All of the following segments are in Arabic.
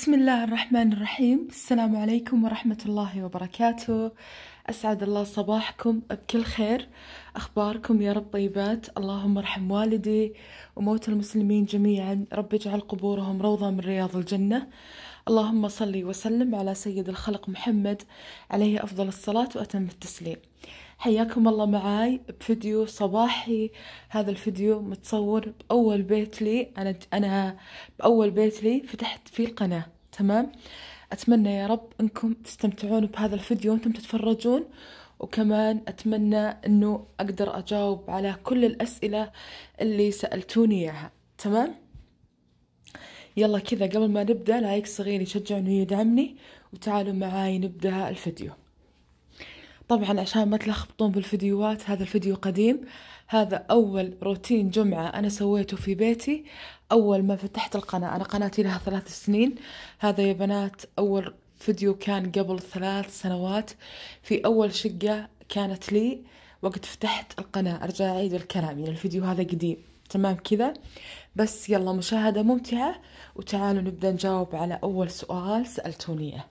بسم الله الرحمن الرحيم السلام عليكم ورحمة الله وبركاته أسعد الله صباحكم بكل خير أخباركم يا رب طيبات اللهم ارحم والدي وموت المسلمين جميعا رب اجعل قبورهم روضة من رياض الجنة اللهم صل وسلم على سيد الخلق محمد عليه أفضل الصلاة وأتم التسليم حياكم الله معاي بفيديو صباحي هذا الفيديو متصور بأول بيت لي أنا أنا بأول بيت لي فتحت فيه القناة تمام أتمنى يا رب أنكم تستمتعون بهذا الفيديو وأنتم تتفرجون وكمان أتمنى أنه أقدر أجاوب على كل الأسئلة اللي سألتوني إياها تمام يلا كذا قبل ما نبدأ لايك صغير يشجعني ويدعمني وتعالوا معاي نبدأ الفيديو طبعا عشان ما تلخبطون بالفيديوهات هذا الفيديو قديم هذا أول روتين جمعة أنا سويته في بيتي أول ما فتحت القناة أنا قناتي لها ثلاث سنين هذا يا بنات أول فيديو كان قبل ثلاث سنوات في أول شقة كانت لي وقت فتحت القناة أرجع أعيد الكلام يعني الفيديو هذا قديم تمام كذا بس يلا مشاهدة ممتعة وتعالوا نبدأ نجاوب على أول سؤال سألتوني إياه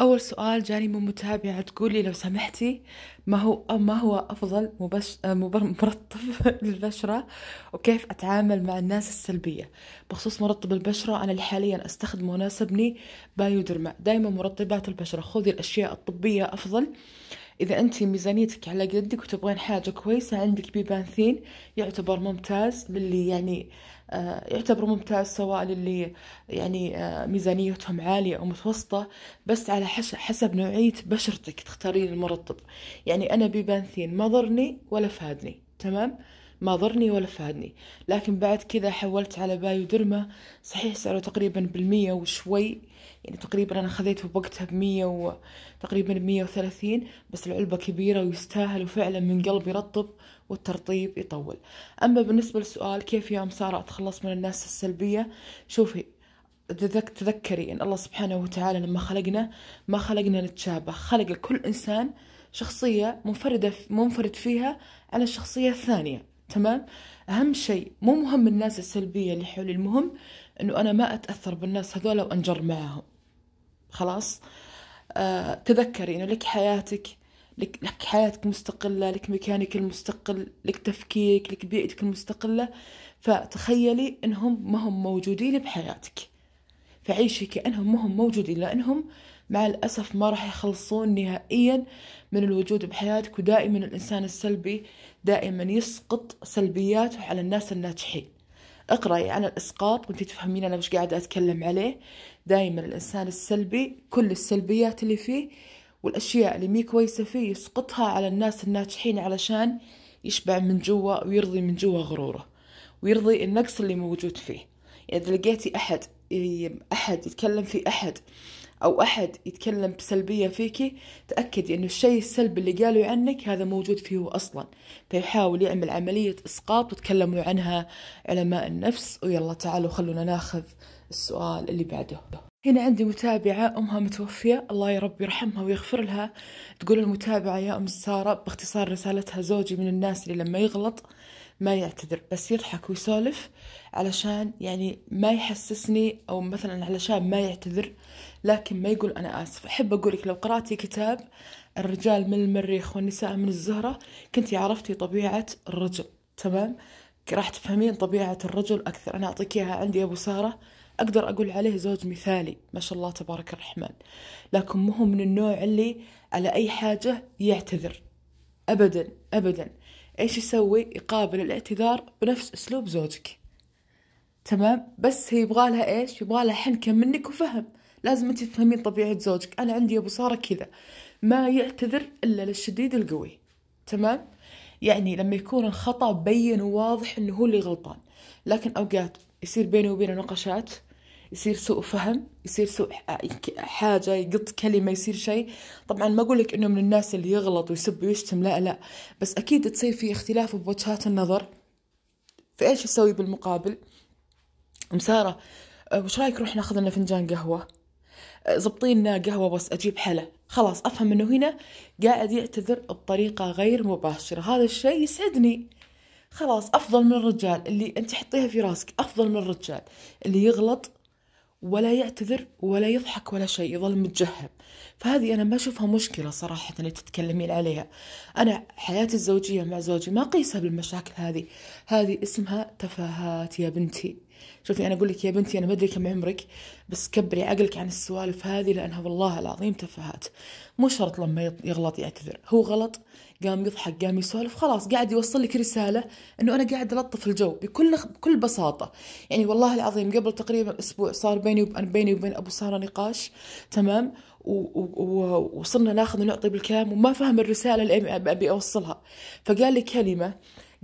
أول سؤال جاني من متابعة تقولي لو سمحتي ما هو ما هو أفضل مبش... مرطب للبشرة وكيف أتعامل مع الناس السلبية بخصوص مرطب البشرة أنا حاليا أستخدمه مناسبني بايودرما دائما مرطبات البشرة خذي الأشياء الطبية أفضل إذا أنت ميزانيتك على قدك وتبغين حاجة كويسة عندك بيبانثين يعتبر ممتاز للي يعني آه، يعتبر ممتاز سواء للي يعني آه، ميزانيتهم عالية أو متوسطة بس على حسب نوعية بشرتك تختارين المرطب يعني أنا بيبانثين ما ضرني ولا فادني تمام ما ضرني ولا فادني لكن بعد كذا حولت على بايو درما صحيح سعره تقريبا بالمية وشوي يعني تقريبا أنا خذيته بوقتها بمية و... تقريبا بمية وثلاثين بس العلبة كبيرة ويستاهل وفعلا من قلبي رطب والترطيب يطول أما بالنسبة للسؤال كيف يا سارة أتخلص من الناس السلبية شوفي تذكري أن الله سبحانه وتعالى لما خلقنا ما خلقنا نتشابه خلق كل إنسان شخصية منفردة منفرد فيها على الشخصية الثانية تمام أهم شيء مو مهم الناس السلبية اللي حولي المهم أنه أنا ما أتأثر بالناس هذول وأنجر معاهم خلاص آه تذكري أنه لك حياتك لك, لك حياتك مستقلة لك مكانك المستقل لك تفكيرك لك بيئتك المستقلة فتخيلي انهم ما هم موجودين بحياتك فعيشي كأنهم ما هم موجودين لأنهم مع الأسف ما راح يخلصون نهائيا من الوجود بحياتك ودائما الإنسان السلبي دائما يسقط سلبياته على الناس الناجحين اقرأي عن الإسقاط وانت تفهمين أنا مش قاعدة أتكلم عليه دائما الإنسان السلبي كل السلبيات اللي فيه والأشياء اللي مي كويسة فيه يسقطها على الناس الناجحين علشان يشبع من جوا ويرضي من جوا غروره ويرضي النقص اللي موجود فيه يعني إذا لقيتي أحد أحد يتكلم في أحد أو أحد يتكلم بسلبية فيكي تأكدي أنه الشيء السلبي اللي قالوا عنك هذا موجود فيه أصلا فيحاول يعمل عملية إسقاط وتكلموا عنها علماء النفس ويلا تعالوا خلونا ناخذ السؤال اللي بعده هنا عندي متابعة أمها متوفية الله يا رب يرحمها ويغفر لها تقول المتابعة يا أم سارة باختصار رسالتها زوجي من الناس اللي لما يغلط ما يعتذر بس يضحك ويسولف علشان يعني ما يحسسني أو مثلا علشان ما يعتذر لكن ما يقول أنا آسف أحب أقولك لو قرأتي كتاب الرجال من المريخ والنساء من الزهرة كنت عرفتي طبيعة الرجل تمام راح تفهمين طبيعة الرجل أكثر أنا أعطيك إياها عندي أبو سارة أقدر أقول عليه زوج مثالي ما شاء الله تبارك الرحمن لكن مو هو من النوع اللي على أي حاجة يعتذر أبدا أبدا إيش يسوي يقابل الاعتذار بنفس أسلوب زوجك تمام بس هي يبغالها إيش يبغالها حنكة منك وفهم لازم أنت تفهمين طبيعة زوجك أنا عندي أبو سارة كذا ما يعتذر إلا للشديد القوي تمام يعني لما يكون الخطأ بين وواضح إنه هو اللي غلطان لكن أوقات يصير بيني وبينه نقاشات يصير سوء فهم يصير سوء آه، حاجة يقط كلمة يصير شيء طبعا ما أقولك إنه من الناس اللي يغلط ويسب ويشتم لا لا بس أكيد تصير في اختلاف بوجهات النظر فإيش يسوي بالمقابل أم سارة آه، وش رايك نروح ناخذ لنا فنجان قهوة آه، زبطي لنا قهوة بس أجيب حلا خلاص أفهم أنه هنا قاعد يعتذر بطريقة غير مباشرة هذا الشيء يسعدني خلاص أفضل من الرجال اللي أنت حطيها في راسك أفضل من الرجال اللي يغلط ولا يعتذر ولا يضحك ولا شيء يظل متجهم فهذه أنا ما أشوفها مشكلة صراحة اللي تتكلمين عليها أنا حياتي الزوجية مع زوجي ما قيسها بالمشاكل هذه هذه اسمها تفاهات يا بنتي شوفي انا اقول لك يا بنتي انا ما ادري كم عمرك بس كبري عقلك عن السوالف هذه لانها والله العظيم تفاهات مو شرط لما يغلط يعتذر هو غلط قام يضحك قام يسولف خلاص قاعد يوصل لك رساله انه انا قاعد الطف الجو بكل بكل بساطه يعني والله العظيم قبل تقريبا اسبوع صار بيني وبين بيني وبين ابو ساره نقاش تمام وصرنا ناخذ ونعطي بالكلام وما فهم الرساله اللي ابي اوصلها فقال لي كلمه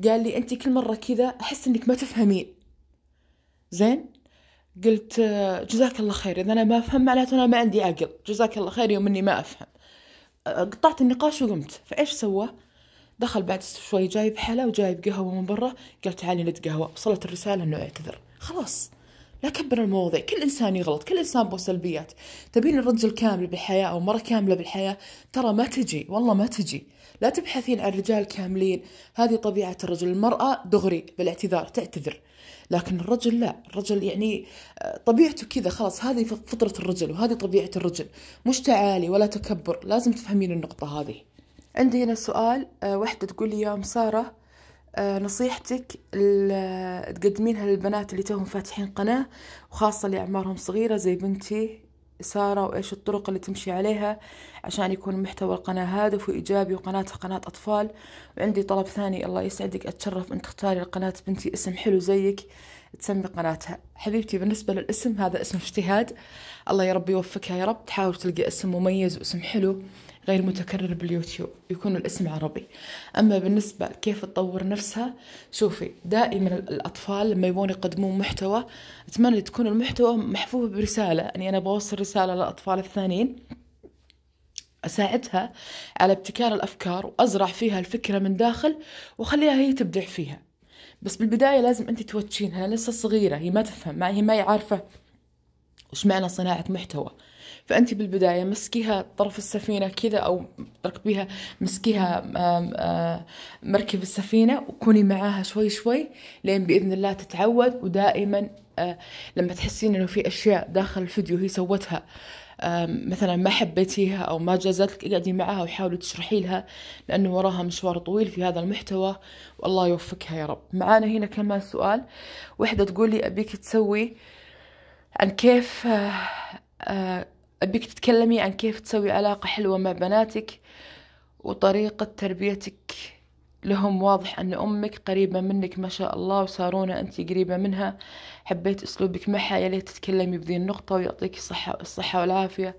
قال لي انت كل مره كذا احس انك ما تفهمين زين قلت آه، جزاك الله خير اذا انا ما افهم معناته انا ما عندي عقل جزاك الله خير يوم اني ما افهم آه، قطعت النقاش وقمت فايش سوى دخل بعد شوي جايب حلا وجايب قهوه من برا قال تعالي نتقهوى قهوه وصلت الرساله انه اعتذر خلاص لا كبر المواضيع كل انسان يغلط كل انسان به سلبيات تبين الرجل كامل بالحياه او مره كامله بالحياه ترى ما تجي والله ما تجي لا تبحثين عن رجال كاملين هذه طبيعه الرجل المراه دغري بالاعتذار تعتذر لكن الرجل لا الرجل يعني آه، طبيعته كذا خلاص هذه فطرة الرجل وهذه طبيعة الرجل مش تعالي ولا تكبر لازم تفهمين النقطة هذه عندي هنا سؤال آه، واحدة تقول لي يا أم سارة آه، نصيحتك تقدمينها للبنات اللي توهم فاتحين قناة وخاصة اللي أعمارهم صغيرة زي بنتي إثارة وإيش الطرق اللي تمشي عليها عشان يكون محتوى القناة هادف وإيجابي وقناتها قناة أطفال وعندي طلب ثاني الله يسعدك أتشرف أن تختاري لقناة بنتي اسم حلو زيك تسمي قناتها حبيبتي بالنسبة للاسم هذا اسم اجتهاد الله يا رب يوفقها يا رب تحاول تلقي اسم مميز واسم حلو غير متكرر باليوتيوب يكون الاسم عربي أما بالنسبة كيف تطور نفسها شوفي دائما الأطفال لما يبون يقدمون محتوى أتمنى تكون المحتوى محفوف برسالة أني يعني أنا بوصل رسالة للأطفال الثانيين أساعدها على ابتكار الأفكار وأزرع فيها الفكرة من داخل وأخليها هي تبدع فيها بس بالبداية لازم أنت توتشينها لسه صغيرة هي ما تفهم ما هي ما عارفة وش معنى صناعة محتوى فأنت بالبداية مسكيها طرف السفينة كذا أو تركبيها مسكيها مركب السفينة وكوني معاها شوي شوي لين بإذن الله تتعود ودائما آه، لما تحسين انه في اشياء داخل الفيديو هي سوتها مثلا ما حبيتيها او ما جازت لك اقعدي معاها وحاولي تشرحي لها لانه وراها مشوار طويل في هذا المحتوى والله يوفقها يا رب معانا هنا كمان سؤال وحده تقول لي ابيك تسوي عن كيف آه، آه، أبيك تتكلمي عن كيف تسوي علاقة حلوة مع بناتك وطريقة تربيتك لهم واضح أن أمك قريبة منك ما شاء الله وسارونا أنت قريبة منها حبيت أسلوبك معها يا ليت تتكلمي بذي النقطة ويعطيك الصحة, الصحة والعافية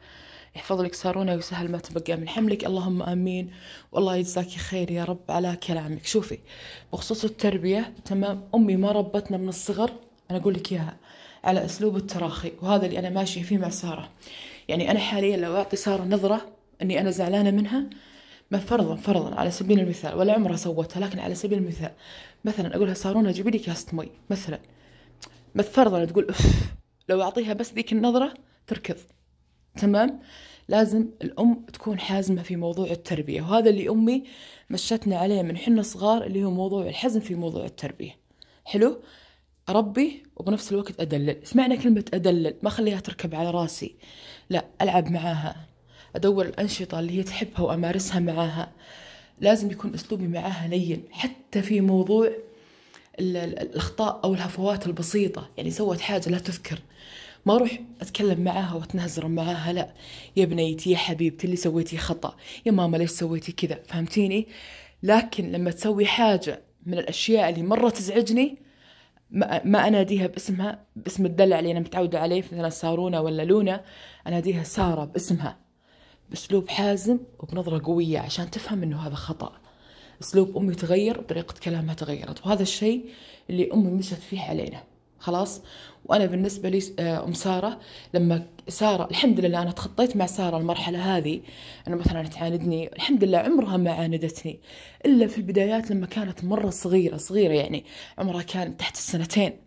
يحفظ لك سارونا ويسهل ما تبقى من حملك اللهم آمين والله يجزاكي خير يا رب على كلامك شوفي بخصوص التربية تمام أمي ما ربتنا من الصغر أنا أقول لك إياها على أسلوب التراخي وهذا اللي أنا ماشية فيه مع سارة يعني أنا حاليا لو أعطي سارة نظرة أني أنا زعلانة منها ما فرضا فرضا على سبيل المثال ولا عمرها سوتها لكن على سبيل المثال مثلا أقولها سارونا جيبي لي كاسة مي مثلا ما فرضا تقول أف لو أعطيها بس ذيك النظرة تركض تمام لازم الأم تكون حازمة في موضوع التربية وهذا اللي أمي مشتنا عليه من حنا صغار اللي هو موضوع الحزم في موضوع التربية حلو اربي وبنفس الوقت ادلل سمعنا كلمه ادلل ما اخليها تركب على راسي لا العب معاها ادور الانشطه اللي هي تحبها وامارسها معاها لازم يكون اسلوبي معاها لين حتى في موضوع الاخطاء او الهفوات البسيطه يعني سوت حاجه لا تذكر ما اروح اتكلم معاها واتنهزر معاها لا يا بنيتي يا حبيبتي اللي سويتي خطا يا ماما ليش سويتي كذا فهمتيني لكن لما تسوي حاجه من الاشياء اللي مره تزعجني ما اناديها باسمها باسم الدلع اللي انا متعوده عليه مثلا سارونا ولا لونا اناديها ساره باسمها باسلوب حازم وبنظره قويه عشان تفهم انه هذا خطا اسلوب امي تغير وطريقه كلامها تغيرت وهذا الشيء اللي امي مشت فيه علينا خلاص وانا بالنسبه لي آه، ام ساره لما ساره الحمد لله انا تخطيت مع ساره المرحله هذه انا مثلا تعاندني الحمد لله عمرها ما عاندتني الا في البدايات لما كانت مره صغيره صغيره يعني عمرها كان تحت السنتين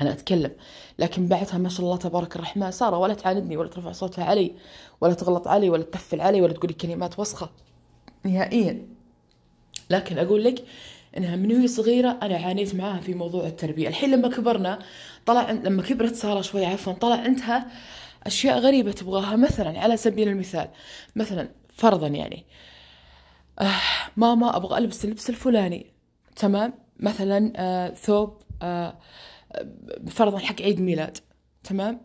انا اتكلم لكن بعدها ما شاء الله تبارك الرحمن ساره ولا تعاندني ولا ترفع صوتها علي ولا تغلط علي ولا تقفل علي ولا تقول كلمات وسخه نهائيا لكن اقول لك انها من وهي صغيره انا عانيت معاها في موضوع التربيه الحين لما كبرنا طلع لما كبرت ساره شوي عفوا طلع عندها اشياء غريبه تبغاها مثلا على سبيل المثال مثلا فرضا يعني آه ماما ابغى البس اللبس الفلاني تمام مثلا آه ثوب آه, آه، فرضا حق عيد ميلاد تمام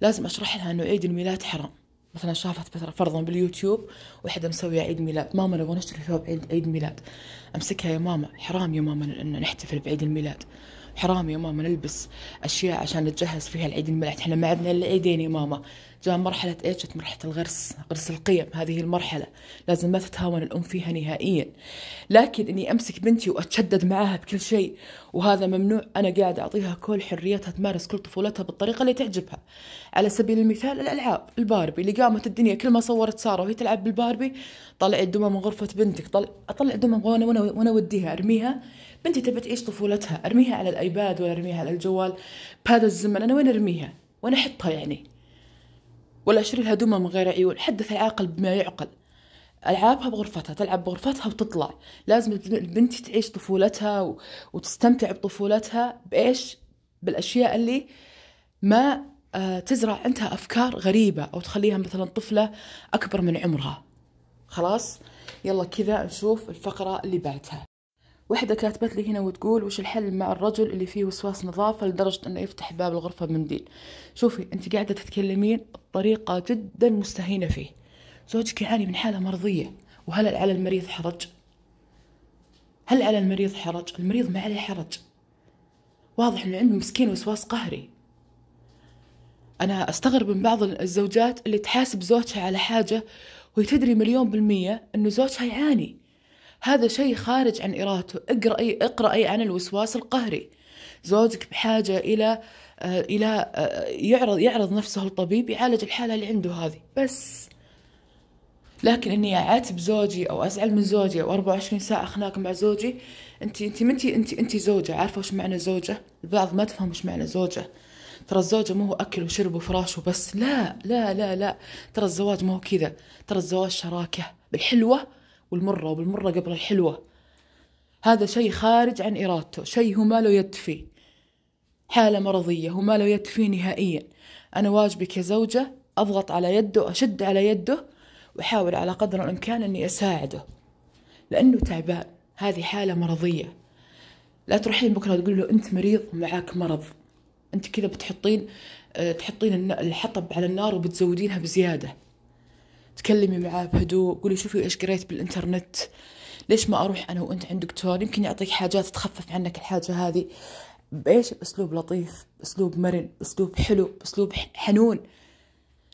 لازم اشرح لها انه عيد الميلاد حرام مثلا شافت مثلا فرضا باليوتيوب وحده مسويه عيد ميلاد ماما نبغى نشتري ثوب عيد عيد ميلاد امسكها يا ماما حرام يا ماما ان نحتفل بعيد الميلاد حرام يا ماما نلبس اشياء عشان نتجهز فيها لعيد الميلاد احنا ما عندنا الا عيدين يا ماما جاء مرحلة إيش مرحلة الغرس غرس القيم هذه المرحلة لازم ما تتهاون الأم فيها نهائيا لكن أني أمسك بنتي وأتشدد معاها بكل شيء وهذا ممنوع أنا قاعد أعطيها كل حريتها تمارس كل طفولتها بالطريقة اللي تعجبها على سبيل المثال الألعاب الباربي اللي قامت الدنيا كل ما صورت سارة وهي تلعب بالباربي طلع الدمى من غرفة بنتك طلع أطلع الدمى وأنا وأنا وديها أرميها بنتي تبي تعيش طفولتها أرميها على الأيباد ولا أرميها على الجوال بهذا الزمن أنا وين أرميها وأنا أحطها يعني ولا أشري لها دمى من غير عيون حدث العاقل بما يعقل ألعابها بغرفتها تلعب بغرفتها وتطلع لازم البنت تعيش طفولتها وتستمتع بطفولتها بإيش بالأشياء اللي ما آه، تزرع عندها أفكار غريبة أو تخليها مثلا طفلة أكبر من عمرها خلاص يلا كذا نشوف الفقرة اللي بعدها وحده كاتبت لي هنا وتقول وش الحل مع الرجل اللي فيه وسواس نظافه لدرجه انه يفتح باب الغرفه بمنديل شوفي انت قاعده تتكلمين بطريقه جدا مستهينه فيه زوجك يعاني من حاله مرضيه وهل على المريض حرج هل على المريض حرج المريض ما عليه حرج واضح انه عنده مسكين وسواس قهري انا استغرب من بعض الزوجات اللي تحاسب زوجها على حاجه وهي تدري مليون بالميه انه زوجها يعاني هذا شيء خارج عن إرادته اقرأي اقرأي عن الوسواس القهري زوجك بحاجة إلى آه، إلى آه، يعرض يعرض نفسه للطبيب يعالج الحالة اللي عنده هذه بس لكن اني اعاتب زوجي او ازعل من زوجي او 24 ساعه خناق مع زوجي انت انت منتي انت انت زوجه عارفه وش معنى زوجه البعض ما تفهم وش معنى زوجه ترى الزوجة مو هو أكل وشرب وفراش وبس لا لا لا لا ترى الزواج مو هو كذا ترى الزواج شراكة بالحلوة والمرة وبالمرة قبل الحلوة هذا شيء خارج عن إرادته شيء هو ما له يد فيه حالة مرضية هو ما له يد فيه نهائيا أنا واجبك يا زوجة أضغط على يده أشد على يده وأحاول على قدر الإمكان أني أساعده لأنه تعبان هذه حالة مرضية لا تروحين بكرة تقول له أنت مريض ومعاك مرض أنت كذا بتحطين آه، تحطين الحطب على النار وبتزودينها بزيادة تكلمي معاه بهدوء قولي شوفي ايش قريت بالانترنت ليش ما اروح انا وانت عند دكتور يمكن يعطيك حاجات تخفف عنك الحاجه هذه بايش باسلوب لطيف باسلوب مرن باسلوب حلو باسلوب حنون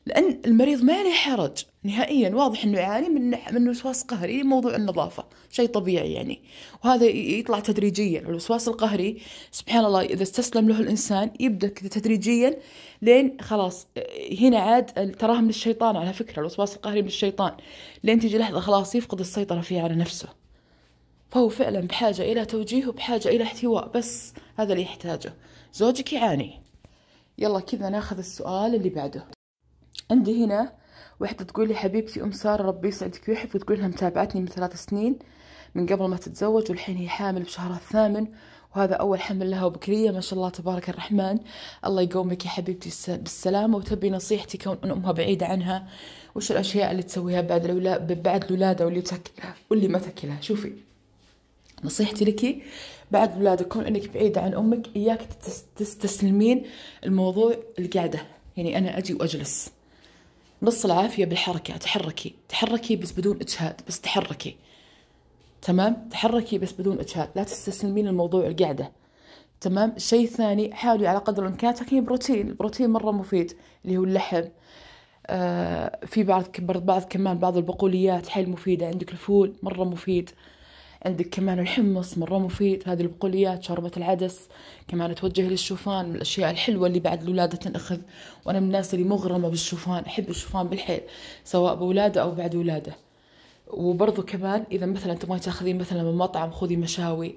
لان المريض ما عليه حرج نهائيا واضح انه يعاني من من وسواس قهري موضوع النظافه شيء طبيعي يعني وهذا يطلع تدريجيا الوسواس القهري سبحان الله اذا استسلم له الانسان يبدا كذا تدريجيا لين خلاص هنا عاد تراه من الشيطان على فكره الوسواس القهري من الشيطان لين تجي لحظه خلاص يفقد السيطره فيه على نفسه فهو فعلا بحاجه الى توجيه وبحاجه الى احتواء بس هذا اللي يحتاجه زوجك يعاني يلا كذا ناخذ السؤال اللي بعده عندي هنا وحدة تقول لي حبيبتي أم سارة ربي يسعدك ويحفظك تقول إنها متابعتني من ثلاث سنين من قبل ما تتزوج والحين هي حامل بشهرها الثامن وهذا أول حمل لها وبكرية ما شاء الله تبارك الرحمن الله يقومك يا حبيبتي بالسلامة وتبي نصيحتي كون أن أمها بعيدة عنها وش الأشياء اللي تسويها بعد الأولاد بعد الولادة واللي تأكلها واللي ما تأكلها شوفي نصيحتي لك بعد الولادة كون أنك بعيدة عن أمك إياك تستسلمين الموضوع القعدة يعني أنا أجي وأجلس نص العافية بالحركة تحركي تحركي بس بدون إجهاد بس تحركي تمام تحركي بس بدون إجهاد لا تستسلمين الموضوع القعدة تمام شيء الثاني حاولي على قدر الإمكان تاكلين بروتين البروتين مرة مفيد اللي هو اللحم آه في بعض بعض كمان بعض البقوليات حيل مفيدة عندك الفول مرة مفيد آه عندك كمان الحمص مرة مفيد هذه البقوليات شوربة العدس كمان توجه للشوفان من الأشياء الحلوة اللي بعد الولادة تنأخذ وأنا من الناس اللي مغرمة بالشوفان أحب الشوفان بالحيل سواء بولادة أو بعد ولادة وبرضو كمان إذا مثلا تبغين تاخذين مثلا من مطعم خذي مشاوي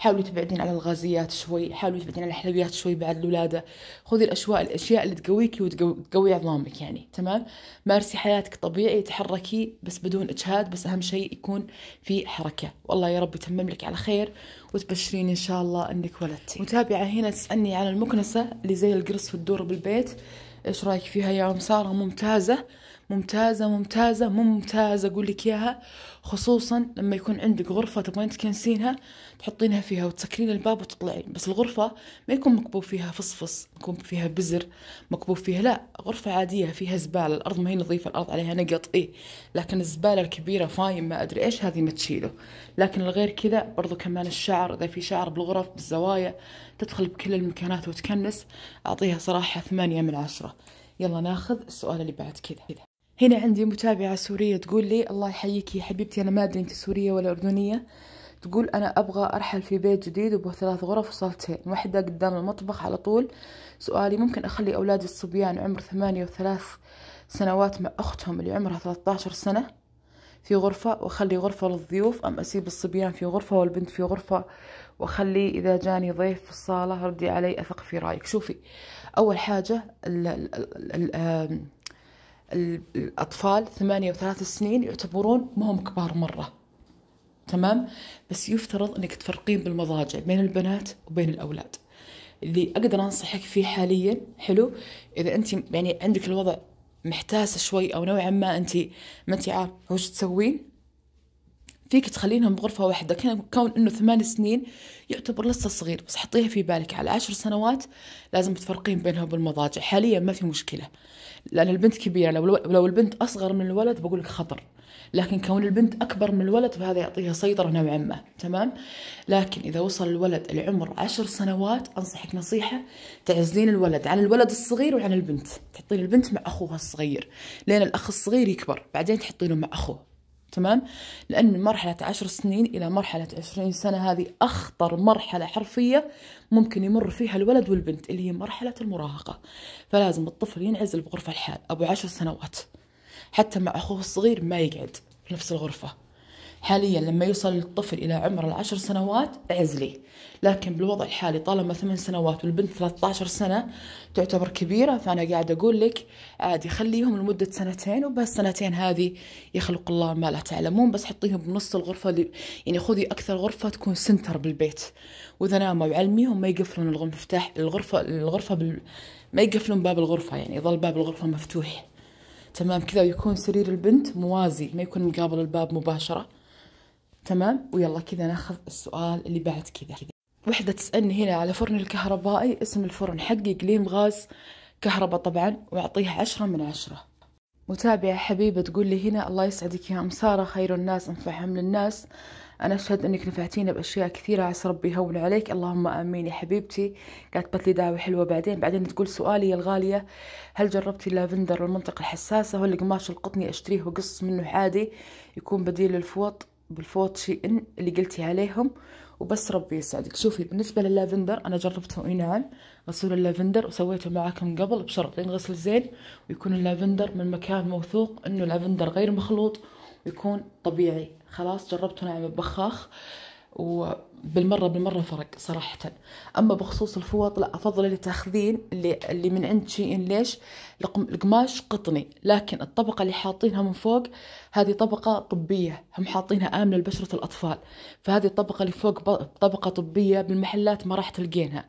حاولي تبعدين على الغازيات شوي حاولي تبعدين على الحلويات شوي بعد الولادة خذي الأشواء الأشياء اللي تقويكي وتقوي عظامك يعني تمام مارسي حياتك طبيعي تحركي بس بدون إجهاد بس أهم شيء يكون في حركة والله يا رب يتمم لك على خير وتبشرين إن شاء الله أنك ولدتي متابعة هنا تسألني عن المكنسة اللي زي القرص الدور بالبيت إيش رأيك فيها يا أم سارة ممتازة ممتازة ممتازة ممتازة أقول لك إياها خصوصا لما يكون عندك غرفة تبغين تكنسينها تحطينها فيها وتسكرين الباب وتطلعين بس الغرفة ما يكون مكبوب فيها فصفص مكبوب فيها بزر مكبوب فيها لا غرفة عادية فيها زبالة الأرض ما هي نظيفة الأرض عليها نقط إيه لكن الزبالة الكبيرة فاين ما أدري إيش هذه ما تشيله لكن الغير كذا برضو كمان الشعر إذا في شعر بالغرف بالزوايا تدخل بكل المكانات وتكنس أعطيها صراحة ثمانية من عشرة يلا ناخذ السؤال اللي بعد كذا هنا عندي متابعة سورية تقول لي الله يحييك يا حبيبتي أنا ما أدري أنت سورية ولا أردنية تقول أنا أبغى أرحل في بيت جديد وبه ثلاث غرف وصالتين واحدة قدام المطبخ على طول سؤالي ممكن أخلي أولادي الصبيان عمر ثمانية وثلاث سنوات مع أختهم اللي عمرها ثلاثة عشر سنة في غرفة وأخلي غرفة للضيوف أم أسيب الصبيان في غرفة والبنت في غرفة وأخلي إذا جاني ضيف في الصالة ردي علي أثق في رأيك شوفي أول حاجة ال ال الـ الـ الأطفال ثمانية وثلاث سنين يعتبرون ما هم كبار مرة تمام بس يفترض أنك تفرقين بالمضاجع بين البنات وبين الأولاد اللي أقدر أنصحك فيه حاليا حلو إذا أنت يعني عندك الوضع محتاسة شوي أو نوعا ما أنت ما أنت عارفة وش تسوين فيك تخلينهم بغرفة واحدة كون انه ثمان سنين يعتبر لسه صغير بس حطيها في بالك على عشر سنوات لازم تفرقين بينها بالمضاجع حاليا ما في مشكلة لان البنت كبيرة لو, لو البنت اصغر من الولد بقولك خطر لكن كون البنت اكبر من الولد فهذا يعطيها سيطرة نوعا ما تمام لكن اذا وصل الولد العمر عشر سنوات انصحك نصيحة تعزلين الولد عن الولد الصغير وعن البنت تحطين البنت مع اخوها الصغير لين الاخ الصغير يكبر بعدين تحطينه مع اخوه تمام لأن مرحلة عشر سنين إلى مرحلة عشرين سنة هذه أخطر مرحلة حرفية ممكن يمر فيها الولد والبنت اللي هي مرحلة المراهقة فلازم الطفل ينعزل بغرفة الحال أبو عشر سنوات حتى مع أخوه الصغير ما يقعد في نفس الغرفة حاليا لما يوصل الطفل إلى عمر العشر سنوات اعزليه لكن بالوضع الحالي طالما ثمان سنوات والبنت 13 سنة تعتبر كبيرة فأنا قاعده أقول لك عادي خليهم لمدة سنتين وبس سنتين هذه يخلق الله ما لا تعلمون بس حطيهم بنص الغرفة اللي يعني خذي أكثر غرفة تكون سنتر بالبيت وإذا ناموا وعلميهم ما يقفلون المفتاح الغرفة الغرفة بال... ما يقفلون باب الغرفة يعني يظل باب الغرفة مفتوح تمام كذا يكون سرير البنت موازي ما يكون مقابل الباب مباشره تمام ويلا كذا ناخذ السؤال اللي بعد كذا وحدة تسألني هنا على فرن الكهربائي اسم الفرن حقي قليم غاز كهرباء طبعا وأعطيه عشرة من عشرة متابعة حبيبة تقول لي هنا الله يسعدك يا أم سارة خير الناس أنفعهم للناس أنا أشهد أنك نفعتينا بأشياء كثيرة عسى ربي يهون عليك اللهم آمين يا حبيبتي كاتبت لي دعوة حلوة بعدين بعدين تقول سؤالي يا الغالية هل جربتي اللافندر والمنطقة الحساسة هو القماش القطني أشتريه وقص منه عادي يكون بديل للفوط بالفوت شيء ان اللي قلتي عليهم وبس ربي يسعدك شوفي بالنسبة لللافندر أنا جربته اي نعم غسول اللافندر وسويته معاكم قبل بشرط ينغسل زين ويكون اللافندر من مكان موثوق إنه اللافندر غير مخلوط ويكون طبيعي خلاص جربته ناعم ببخاخ وبالمره بالمره فرق صراحه اما بخصوص الفوط لا افضل اللي تاخذين اللي اللي من عند شيء ليش القماش قطني لكن الطبقه اللي حاطينها من فوق هذه طبقه طبيه هم حاطينها امنه لبشره الاطفال فهذه الطبقه اللي فوق طبقه طبيه بالمحلات ما راح تلقينها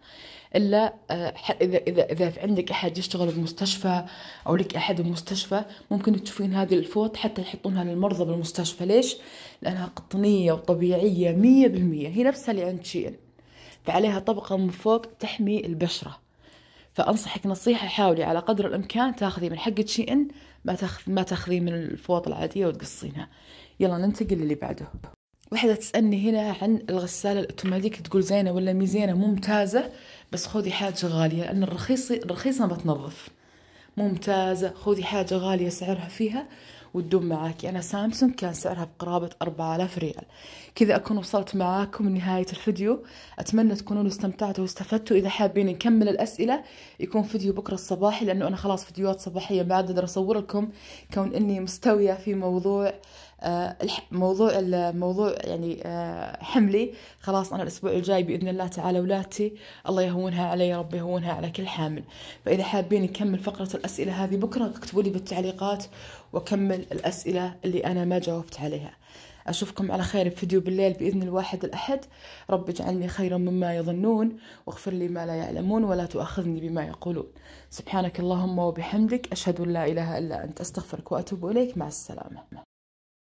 الا آه، اذا اذا اذا عندك احد يشتغل بمستشفى او لك احد بمستشفى ممكن تشوفين هذه الفوط حتى يحطونها للمرضى بالمستشفى ليش؟ لانها قطنيه وطبيعيه مية بالمية هي نفسها اللي عند شيئن فعليها طبقه من فوق تحمي البشره فانصحك نصيحه حاولي على قدر الامكان تاخذي من شي ان ما تاخذ ما تاخذيه من الفوط العاديه وتقصينها يلا ننتقل للي بعده وحدة تسألني هنا عن الغسالة الأوتوماتيك تقول زينة ولا مي زينة ممتازة بس خذي حاجة غالية لأن الرخيصة الرخيصة ما تنظف ممتازة خذي حاجة غالية سعرها فيها وتدوم معاكي أنا سامسونج كان سعرها بقرابة أربعة آلاف ريال كذا أكون وصلت معاكم لنهاية الفيديو أتمنى تكونون استمتعتوا واستفدتوا إذا حابين نكمل الأسئلة يكون فيديو بكرة الصباحي لأنه أنا خلاص فيديوهات صباحية ما عاد أقدر أصور لكم كون إني مستوية في موضوع آه، موضوع الموضوع يعني آه، حملي خلاص انا الاسبوع الجاي باذن الله تعالى ولادتي الله يهونها علي ربي يهونها على كل حامل فاذا حابين نكمل فقره الاسئله هذه بكره اكتبوا لي بالتعليقات واكمل الاسئله اللي انا ما جاوبت عليها أشوفكم على خير بفيديو بالليل بإذن الواحد الأحد رب اجعلني خيرا مما يظنون واغفر لي ما لا يعلمون ولا تؤاخذني بما يقولون سبحانك اللهم وبحمدك أشهد أن لا إله إلا أنت أستغفرك وأتوب إليك مع السلامة